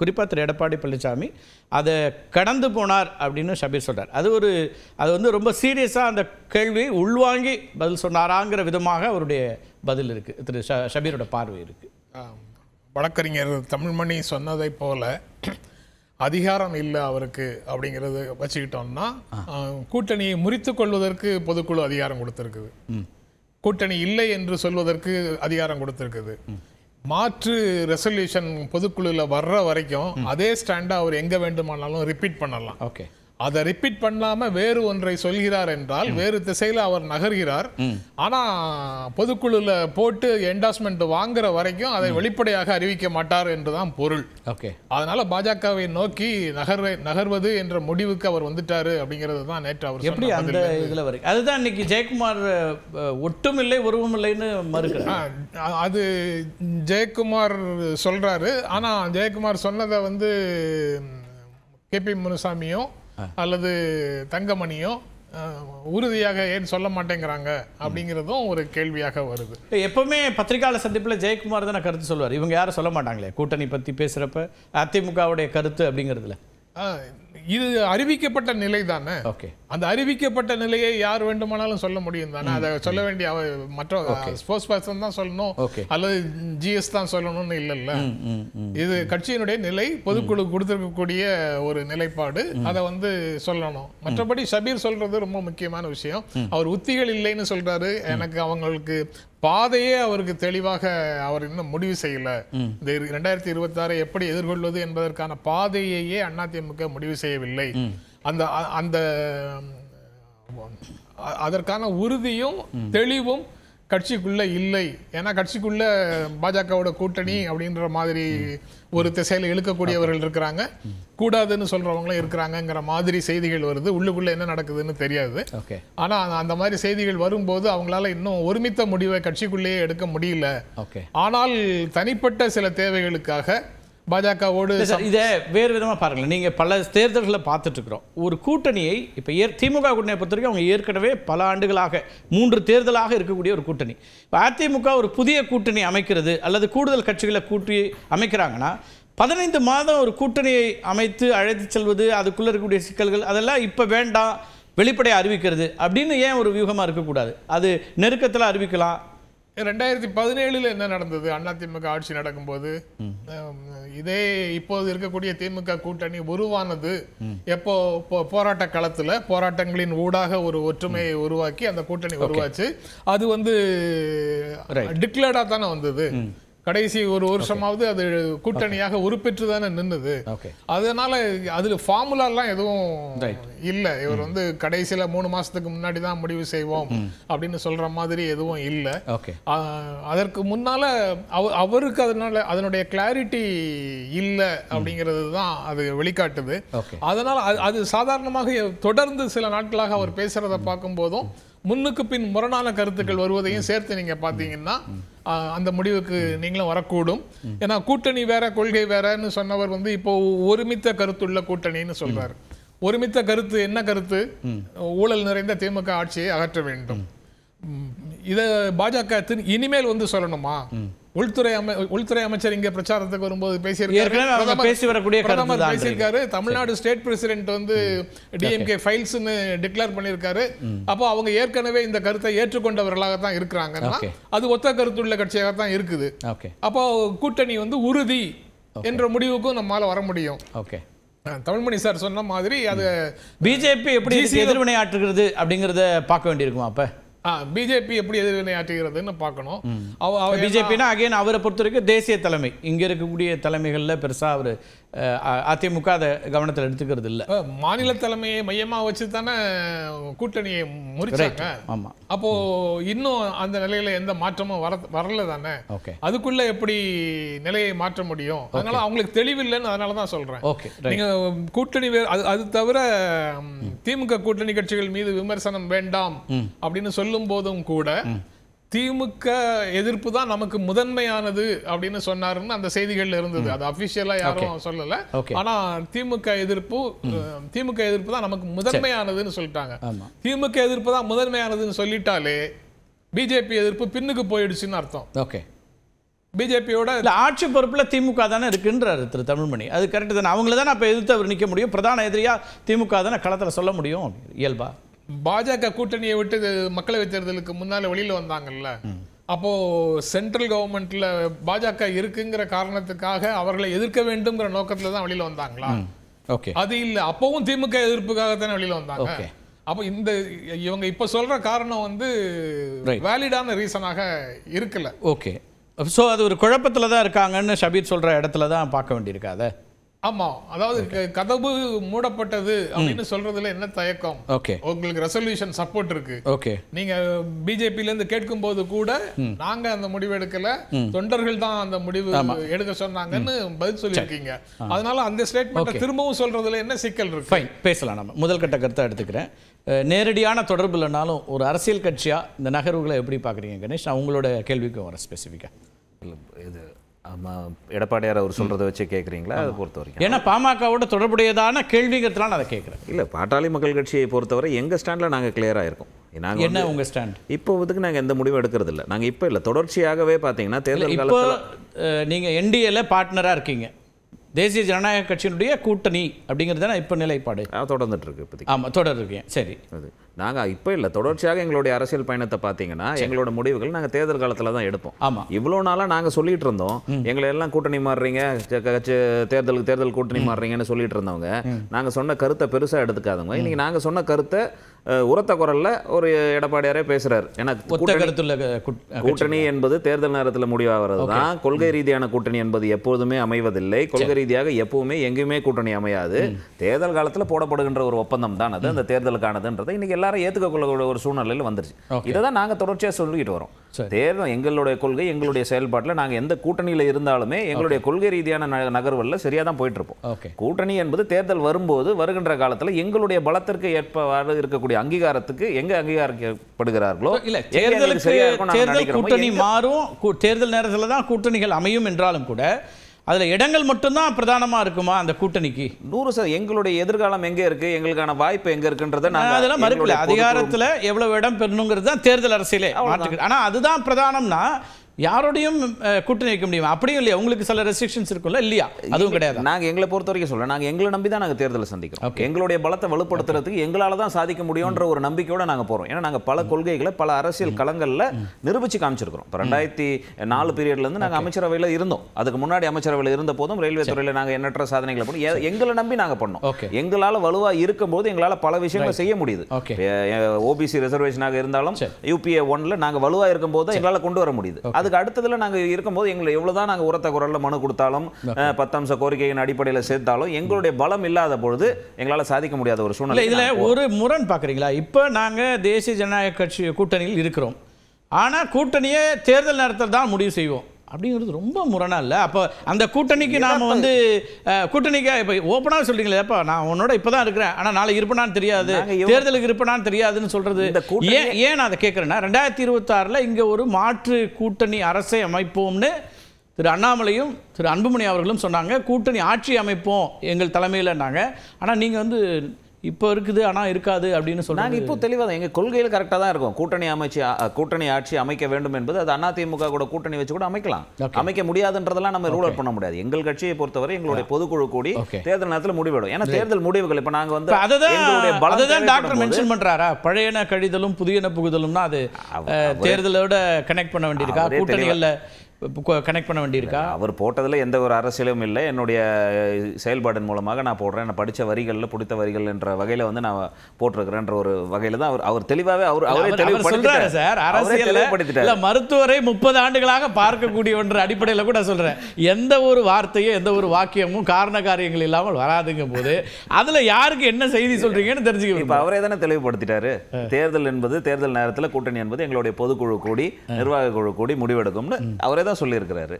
குறிப்பாக திரு எடப்பாடி பழனிசாமி அதை கடந்து போனார் அப்படின்னு ஷபீர் சொல்கிறார் அது ஒரு அது வந்து ரொம்ப சீரியஸாக அந்த கேள்வி உள்வாங்கி பதில் சொன்னாராங்கிற விதமாக அவருடைய பதில் இருக்குது திரு ஷ ஷபீரோட பார்வை இருக்குது வழக்கறிஞர் தமிழ்மணி சொன்னதை போல் அதிகாரம் இல்லை அவருக்கு அப்படிங்கிறது வச்சுக்கிட்டோம்னா கூட்டணியை முறித்து கொள்வதற்கு பொதுக்குழு அதிகாரம் கொடுத்துருக்குது கூட்டணி இல்லை என்று சொல்வதற்கு அதிகாரம் கொடுத்துருக்குது மாற்று ரெசல்யூஷன் பொதுக்குழுவில் வர்ற வரைக்கும் அதே ஸ்டாண்டை அவர் எங்கே வேண்டுமானாலும் ரிப்பீட் பண்ணலாம் ஓகே அதை ரிப்பீட் பண்ணாம வேறு ஒன்றை சொல்கிறார் என்றால் வேறு திசையில் அவர் நகர்கிறார் ஆனா பொதுக்குழுல போட்டு என்டாஸ்மெண்ட் வாங்குற வரைக்கும் அதை வெளிப்படையாக அறிவிக்க மாட்டார் என்றுதான் பொருள் ஓகே அதனால பாஜகவை நோக்கி நகர் நகர்வது என்ற முடிவுக்கு அவர் வந்துட்டாரு அப்படிங்கிறது தான் நேற்று அவர் எப்படி அந்த இதில் அதுதான் இன்னைக்கு ஜெயக்குமார் ஒட்டும் இல்லை உருவம் இல்லைன்னு மறுக்கிறார் அது ஜெயக்குமார் சொல்றாரு ஆனா ஜெயக்குமார் சொன்னதை வந்து கேபி முனுசாமியும் அல்லது தங்கமணியோ உறுதியாக ஏன் சொல்ல மாட்டேங்கிறாங்க அப்படிங்கிறதும் ஒரு கேள்வியாக வருது எப்பவுமே பத்திரிகையாளர் சந்திப்பில் ஜெயக்குமார் தான் கருத்து சொல்லுவார் இவங்க யாரும் சொல்ல மாட்டாங்களே கூட்டணி பற்றி பேசுகிறப்ப அதிமுகவுடைய கருத்து அப்படிங்கிறதுல இது அறிவிக்கப்பட்ட நிலை தானே ஓகே அந்த அறிவிக்கப்பட்ட நிலையை யார் வேண்டுமானாலும் சொல்ல முடியும் தானே அதை சொல்ல வேண்டிய மற்ற ஸ்போர்ட்ஸ் பர்சன் தான் சொல்லணும் அல்லது ஜிஎஸ் தான் சொல்லணும்னு இல்லை இது கட்சியினுடைய நிலை பொதுக்குழு கொடுத்துருக்கக்கூடிய ஒரு நிலைப்பாடு அதை வந்து சொல்லணும் மற்றபடி ஷபீர் சொல்றது ரொம்ப முக்கியமான விஷயம் அவர் உத்திகள் இல்லைன்னு சொல்றாரு எனக்கு அவங்களுக்கு பாதையே அவருக்கு தெளிவாக அவர் இன்னும் முடிவு செய்யல இந்த ரெண்டாயிரத்தி இருபத்தி ஆறு எப்படி எதிர்கொள்வது என்பதற்கான பாதையையே அதிமுக முடிவு செய்யவில்லை அந்த அந்த அதற்கான உறுதியும் தெளிவும் கட்சிக்குள்ளே இல்லை ஏன்னா கட்சிக்குள்ளே பாஜகவோட கூட்டணி அப்படின்ற மாதிரி ஒரு திசையில் இழுக்கக்கூடியவர்கள் இருக்கிறாங்க கூடாதுன்னு சொல்கிறவங்களும் இருக்கிறாங்கங்கிற மாதிரி செய்திகள் வருது உள்ளுக்குள்ளே என்ன நடக்குதுன்னு தெரியாது ஆனால் அந்த மாதிரி செய்திகள் வரும்போது அவங்களால இன்னும் ஒருமித்த முடிவை கட்சிக்குள்ளேயே எடுக்க முடியல ஆனால் தனிப்பட்ட சில தேவைகளுக்காக பாஜகவோடு இதை வேறு விதமாக பாருங்கள் நீங்கள் பல தேர்தல்களை பார்த்துட்ருக்குறோம் ஒரு கூட்டணியை இப்போ ஏற் திமுக கூட்டணியை பொறுத்தவரைக்கும் அவங்க ஏற்கனவே பல ஆண்டுகளாக மூன்று தேர்தலாக இருக்கக்கூடிய ஒரு கூட்டணி இப்போ அதிமுக ஒரு புதிய கூட்டணி அமைக்கிறது அல்லது கூடுதல் கட்சிகளை கூட்டி அமைக்கிறாங்கன்னா பதினைந்து மாதம் ஒரு கூட்டணியை அமைத்து அழைத்து செல்வது அதுக்குள்ளே இருக்கக்கூடிய சிக்கல்கள் அதெல்லாம் இப்போ வேண்டாம் வெளிப்படையாக அறிவிக்கிறது அப்படின்னு ஏன் ஒரு வியூகமாக இருக்கக்கூடாது அது நெருக்கத்தில் அறிவிக்கலாம் ரெண்டாயிரத்தி பதினேழில் என்ன நடந்தது அதிமுக ஆட்சி நடக்கும்போது இதே இப்போது இருக்கக்கூடிய திமுக கூட்டணி உருவானது எப்போ போராட்ட களத்தில் போராட்டங்களின் ஊடாக ஒரு ஒற்றுமையை உருவாக்கி அந்த கூட்டணி உருவாச்சு அது வந்து டிக்ளேர்டாக தானே வந்தது கடைசி ஒரு வருஷமாவது அது கூட்டணியாக உறுப்பெற்று தானே நின்றுது அதனால அதில் ஃபார்முலாலாம் எதுவும் இல்லை இவர் hmm. வந்து கடைசியில மூணு மாதத்துக்கு முன்னாடி தான் முடிவு செய்வோம் hmm. அப்படின்னு சொல்கிற மாதிரி எதுவும் இல்லை அதற்கு முன்னால் அவருக்கு அதனால அதனுடைய கிளாரிட்டி இல்லை அப்படிங்கிறது hmm. தான் அது வெளிக்காட்டுது அதனால் அது சாதாரணமாக தொடர்ந்து சில நாட்களாக அவர் பேசுகிறத பார்க்கும்போதும் முன்னுக்கு பின் முரணான கருத்துக்கள் வருவதையும் சேர்த்து நீங்க பார்த்தீங்கன்னா அந்த முடிவுக்கு நீங்களும் வரக்கூடும் ஏன்னா கூட்டணி வேற கொள்கை வேறன்னு சொன்னவர் வந்து இப்போ ஒருமித்த கருத்துள்ள கூட்டணின்னு சொல்றாரு ஒருமித்த கருத்து என்ன கருத்து ஊழல் நிறைந்த திமுக ஆட்சியை அகற்ற வேண்டும் இதை பாஜக இனிமேல் வந்து சொல்லணுமா உள்துறை அமை உள்துறை அமைச்சர் இங்க பிரச்சாரத்துக்கு வரும்போது பேசியிருக்காரு பேசி வரக்கூடிய பிரதமர் பேசியிருக்காரு தமிழ்நாடு ஸ்டேட் பிரசிடென்ட் வந்து டிஎம்கே ஃபைல்ஸ்னு டிக்ளேர் பண்ணியிருக்காரு அப்போ அவங்க ஏற்கனவே இந்த கருத்தை ஏற்றுக்கொண்டவர்களாக தான் இருக்கிறாங்க அது ஒத்த கருத்துள்ள கட்சியாக தான் இருக்குது அப்போ கூட்டணி வந்து உறுதி என்ற முடிவுக்கும் நம்மால வர முடியும் ஓகே தமிழ்மணி சார் சொன்ன மாதிரி அது பிஜேபி எப்படி எதிர்வினையாற்றுகிறது அப்படிங்கறத பார்க்க வேண்டியிருக்குமா அப்போ பிஜேபி எப்படி எதிர்வினை ஆற்றுகிறதுன்னு பார்க்கணும் பிஜேபினா அகைன் அவரை பொறுத்த வரைக்கும் தேசிய தலைமை இங்கே இருக்கக்கூடிய தலைமைகளில் பெருசா அவர் அதிமுக அதை கவனத்தில் எடுத்துக்கிறது இல்லை மாநில தலைமையை மையமாக வச்சு தானே கூட்டணியை முறிச்சாங்க ஆமா அப்போ இன்னும் அந்த நிலையில் எந்த மாற்றமும் வர வரல தானே ஓகே அதுக்குள்ளே எப்படி நிலையை மாற்ற முடியும் அதனால அவங்களுக்கு தெளிவில்லைன்னு அதனால தான் சொல்கிறேன் ஓகே கூட்டணி அது அது தவிர திமுக கூட்டணி கட்சிகள் மீது விமர்சனம் வேண்டாம் அப்படின்னு சொல்லும் போதும் கூட திமுக எதிர்ப்பு தான் நமக்கு முதன்மையானது அப்படின்னு சொன்னாருன்னு அந்த செய்திகள்ல இருந்தது அது அபிஷியலா யாரும் சொல்லல ஆனா திமுக எதிர்ப்பு திமுக எதிர்ப்பு தான் நமக்கு முதன்மையானதுன்னு சொல்லிட்டாங்க திமுக எதிர்ப்பு தான் முதன்மையானதுன்னு சொல்லிட்டாலே பிஜேபி எதிர்ப்பு பின்னுக்கு போயிடுச்சுன்னு அர்த்தம் ஓகே பிஜேபியோட ஆட்சி பொறுப்பில் திமுக தானே இருக்குன்றாரு திரு தமிழ்மணி அது கரெக்டு தானே அவங்கள தானே அப்போ எதிர்த்து அவர் நிற்க முடியும் பிரதான எதிரியா திமுக தானே களத்தில் சொல்ல முடியும் இயல்பா பாஜக கூட்டணியை விட்டு மக்களவை தேர்தலுக்கு முன்னால் வெளியில் வந்தாங்கல்ல அப்போது சென்ட்ரல் கவர்மெண்ட்டில் பாஜக இருக்குங்கிற காரணத்துக்காக அவர்களை எதிர்க்க வேண்டும்ங்கிற நோக்கத்தில் தான் வெளியில் வந்தாங்களா ஓகே அது இல்லை அப்போவும் திமுக எதிர்ப்புக்காக தானே வெளியில் வந்தாங்க அப்போ இந்த இவங்க இப்போ சொல்கிற காரணம் வந்து வேலிடான ரீசனாக இருக்கல ஓகே ஸோ அது ஒரு குழப்பத்தில் தான் இருக்காங்கன்னு ஷபீர் சொல்கிற இடத்துல தான் பார்க்க வேண்டியிருக்காதே ஆமா அதாவது கதவு மூடப்பட்டது அப்படின்னு சொல்றதுல என்ன தயக்கம் ஓகே உங்களுக்கு ரெசல்யூஷன் சப்போர்ட் இருக்கு ஓகே நீங்க பிஜேபில இருந்து கேட்கும் போது கூட நாங்க அந்த முடிவு எடுக்கல தொண்டர்கள் தான் அந்த முடிவு எடுக்க சொன்னாங்கன்னு பதில் சொல்லியிருக்கீங்க அதனால அந்த ஸ்டேட்மெண்ட் திரும்பவும் சொல்றதுல என்ன சிக்கல் இருக்கு பேசலாம் நம்ம முதல் கட்ட கருத்தை எடுத்துக்கிறேன் நேரடியான தொடர்பு இல்லைனாலும் ஒரு அரசியல் கட்சியா இந்த நகர்வுகளை எப்படி பாக்குறீங்க கணேஷ் நான் உங்களோட கேள்விக்கு வரேன் ஸ்பெசிஃபிக்காக இது ஆமாம் எடப்பாடியார் அவர் சொல்கிறத வச்சு கேட்குறீங்களா அதை பொறுத்த வரைக்கும் ஏன்னா பாமகவோட தொடர்புடையதான கேள்விங்கிறதுலாம் நான் அதை கேட்குறேன் இல்லை பாட்டாளி மக்கள் கட்சியை பொறுத்தவரை எங்கள் ஸ்டாண்டில் நாங்கள் கிளியராக இருக்கோம் நாங்கள் என்ன உங்கள் ஸ்டாண்ட் இப்போ இதுக்கு நாங்கள் எந்த முடிவும் எடுக்கிறது இல்லை நாங்கள் இப்போ இல்லை தொடர்ச்சியாகவே பார்த்தீங்கன்னா தேர்தல் இப்போ நீங்கள் என்டிஏல பார்ட்னராக இருக்கீங்க தேசிய ஜனநாயக கட்சியினுடைய கூட்டணி அப்படிங்கிறது தான் இப்போ நிலைப்பாடு தொடர்ந்துட்டு இருக்கு ஆமாம் தொடர் இருக்கேன் சரி அது நாங்கள் இப்போ இல்லை தொடர்ச்சியாக எங்களுடைய அரசியல் பயணத்தை பார்த்தீங்கன்னா எங்களோட முடிவுகள் நாங்கள் தேர்தல் காலத்தில் தான் எடுப்போம் ஆமாம் இவ்வளோ நாளாக நாங்கள் சொல்லிட்டு இருந்தோம் எங்களை எல்லாம் கூட்டணி மாறுறீங்க கட்சி தேர்தலுக்கு தேர்தல் கூட்டணி மாறுறீங்கன்னு சொல்லிட்டு இருந்தவங்க நாங்கள் சொன்ன கருத்தை பெருசாக எடுத்துக்காதவங்க இன்னைக்கு நாங்கள் சொன்ன கருத்தை உரத்த குரல்ல ஒரு எடப்பாடியாரே பேசுறாரு ஏன்னா கூட்டணி என்பது தேர்தல் நேரத்தில் முடிவாகிறது தான் கொள்கை ரீதியான கூட்டணி என்பது எப்போதுமே அமைவதில்லை கொள்கை ரீதியாக எப்பவுமே எங்கேயுமே கூட்டணி அமையாது தேர்தல் காலத்தில் போடப்படுகின்ற ஒரு ஒப்பந்தம் தான் அது அந்த தேர்தலுக்கானதுன்றதை இன்னைக்கு எல்லாம் எல்லாரும் ஏற்றுக்கொள்ளக்கூடிய ஒரு சூழ்நிலையில் வந்துருச்சு இதை தான் நாங்கள் தொடர்ச்சியாக சொல்லிக்கிட்டு வரோம் தேர்தல் எங்களுடைய கொள்கை எங்களுடைய செயல்பாட்டில் நாங்கள் எந்த கூட்டணியில் இருந்தாலுமே எங்களுடைய கொள்கை ரீதியான நகர்வுகளில் சரியாக தான் போயிட்டு இருப்போம் கூட்டணி என்பது தேர்தல் வரும்போது வருகின்ற காலத்தில் எங்களுடைய பலத்திற்கு ஏற்ப இருக்கக்கூடிய அங்கீகாரத்துக்கு எங்க அங்கீகரிக்கப்படுகிறார்களோ இல்லை தேர்தல் கூட்டணி மாறும் தேர்தல் நேரத்தில் தான் கூட்டணிகள் அமையும் என்றாலும் கூட அதில் இடங்கள் மட்டும்தான் பிரதானமாக இருக்குமா அந்த கூட்டணிக்கு நூறு சார் எங்களுடைய எதிர்காலம் எங்கே இருக்குது எங்களுக்கான வாய்ப்பு எங்கே இருக்குன்றதை நான் அதெல்லாம் மறுக்கல அதிகாரத்தில் எவ்வளோ இடம் பெறணுங்கிறது தான் தேர்தல் அரசியலே ஆனால் அதுதான் பிரதானம்னா யாரோடையும் கூட்டணி வைக்க முடியும் அப்படியும் இல்லையா உங்களுக்கு சில ரெஸ்ட்ரிக்ஷன்ஸ் இருக்கும்ல இல்லையா அதுவும் கிடையாது நாங்கள் எங்களை பொறுத்த வரைக்கும் சொல்ல நாங்கள் எங்களை நம்பி தான் நாங்கள் தேர்தலை சந்திக்கிறோம் எங்களுடைய பலத்தை வலுப்படுத்துறதுக்கு எங்களால் தான் சாதிக்க முடியும்ன்ற ஒரு நம்பிக்கையோட நாங்கள் போகிறோம் ஏன்னா நாங்கள் பல கொள்கைகளை பல அரசியல் களங்களில் நிரூபித்து காமிச்சிருக்கிறோம் இப்போ ரெண்டாயிரத்தி நாலு பீரியட்லேருந்து நாங்கள் அமைச்சரவையில் இருந்தோம் அதுக்கு முன்னாடி அமைச்சரவையில் இருந்த போதும் ரயில்வே துறையில் நாங்கள் எண்ணற்ற சாதனைகளை பண்ணோம் எங்களை நம்பி நாங்கள் பண்ணோம் எங்களால் வலுவாக இருக்கும்போது எங்களால் பல விஷயங்களை செய்ய முடியுது ஓபிசி ரிசர்வேஷனாக இருந்தாலும் யூபிஏ ஒன்ல நாங்கள் வலுவாக இருக்கும்போது எங்களால் கொண்டு வர முடியுது அது அதுக்கு அடுத்ததுல நாங்கள் இருக்கும்போது எங்களை எவ்வளவுதான் நாங்க நாங்கள் உரத்த குரலில் மனு கொடுத்தாலும் பத்தம்ச கோரிக்கையின் அடிப்படையில் சேர்த்தாலும் எங்களுடைய பலம் இல்லாத பொழுது எங்களால சாதிக்க முடியாத ஒரு சூழ்நிலை இதில் ஒரு முரண் பாக்குறீங்களா இப்போ நாங்க தேசிய ஜனநாயக கட்சி கூட்டணியில் இருக்கிறோம் ஆனா கூட்டணியே தேர்தல் நடத்த தான் முடிவு செய்வோம் அப்படிங்கிறது ரொம்ப முரணாக இல்லை அப்போ அந்த கூட்டணிக்கு நாம் வந்து கூட்டணிக்காக இப்போ ஓப்பனாக சொல்கிறீங்களே அப்பா நான் உன்னோட இப்போ தான் இருக்கிறேன் ஆனால் நாளை இருப்பேனான்னு தெரியாது தேர்தலுக்கு இருப்பேனான்னு தெரியாதுன்னு சொல்கிறது ஏன் ஏன் நான் அதை கேட்குறேன்னா ரெண்டாயிரத்தி இருபத்தாறில் இங்கே ஒரு மாற்று கூட்டணி அரசை அமைப்போம்னு திரு அண்ணாமலையும் திரு அன்புமணி அவர்களும் சொன்னாங்க கூட்டணி ஆட்சி அமைப்போம் எங்கள் தலைமையில்னாங்க ஆனால் நீங்கள் வந்து இப்போ இருக்குது ஆனால் இருக்காது அப்படின்னு சொல்லி நாங்கள் இப்போ தெளிவாக தான் எங்கள் கொள்கையில் கரெக்டாக தான் இருக்கும் கூட்டணி அமைச்சு கூட்டணி ஆட்சி அமைக்க வேண்டும் என்பது அது அதிமுக கூட கூட்டணி வச்சு கூட அமைக்கலாம் அமைக்க முடியாதுன்றதெல்லாம் நம்ம ரூல் அவுட் பண்ண முடியாது எங்கள் கட்சியை பொறுத்தவரை எங்களுடைய பொதுக்குழு கூடி தேர்தல் நேரத்தில் முடிவிடும் ஏன்னா தேர்தல் முடிவுகள் இப்போ நாங்கள் வந்து அதுதான் டாக்டர் மென்ஷன் பண்ணுறாரா பழையன கழிதலும் புதியன புகுதலும்னா அது தேர்தலோட கனெக்ட் பண்ண வேண்டியிருக்கா கூட்டணிகளில் கனெக்ட் பண்ண வேண்டியிருக்கா அவர் போட்டதில் எந்த ஒரு அரசியலும் இல்லை என்னுடைய செயல்பாடின் மூலமாக நான் போடுறேன் நான் படித்த வரிகளில் பிடித்த வரிகள் என்ற வகையில் வந்து நான் போட்டிருக்கிறேன்ற ஒரு வகையில் தான் அவர் அவர் தெளிவாகவே அவர் அவரே தெளிவுபடுத்திட்டார் சார் அரசியல் மருத்துவரை முப்பது ஆண்டுகளாக பார்க்கக்கூடிய ஒன்று அடிப்படையில் கூட சொல்கிறேன் எந்த ஒரு வார்த்தையும் எந்த ஒரு வாக்கியமும் காரண காரியங்கள் இல்லாமல் வராதுங்க போது அதில் யாருக்கு என்ன செய்தி சொல்கிறீங்கன்னு தெரிஞ்சுக்கணும் இப்போ அவரே தானே தெளிவுபடுத்திட்டாரு தேர்தல் என்பது தேர்தல் நேரத்தில் கூட்டணி என்பது எங்களுடைய பொதுக்குழு கூடி நிர்வாக குழு கூடி முடிவெடுக்கும்னு அவரே தான் சொல்லியிருக்கிறாரு